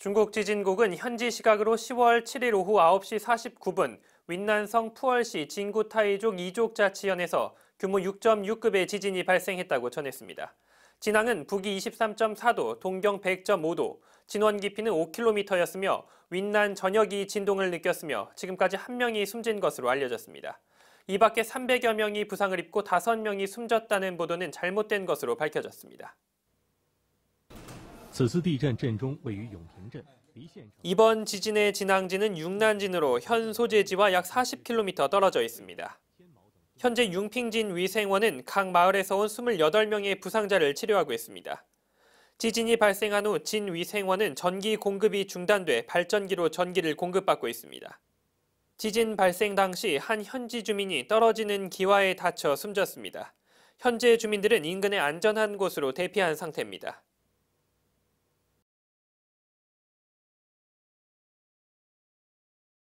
중국 지진국은 현지 시각으로 10월 7일 오후 9시 49분 윈난성 푸얼시 진구타이족 2족 자치현에서 규모 6.6급의 지진이 발생했다고 전했습니다. 진앙은 북위 23.4도, 동경 100.5도, 진원 깊이는 5km였으며 윈난 전역이 진동을 느꼈으며 지금까지 한 명이 숨진 것으로 알려졌습니다. 이 밖에 300여 명이 부상을 입고 5명이 숨졌다는 보도는 잘못된 것으로 밝혀졌습니다. 此次地震震中位于永平镇。 이번 지진의 진앙지는 융난진으로 현 소재지와 약 40km 떨어져 있습니다. 현재 융핑진 위생원은 각 마을에서 온 28명의 부상자를 치료하고 있습니다. 지진이 발생한 후진 위생원은 전기 공급이 중단돼 발전기로 전기를 공급받고 있습니다. 지진 발생 당시 한 현지 주민이 떨어지는 기와에 다쳐 숨졌습니다. 현재 주민들은 인근의 안전한 곳으로 대피한 상태입니다.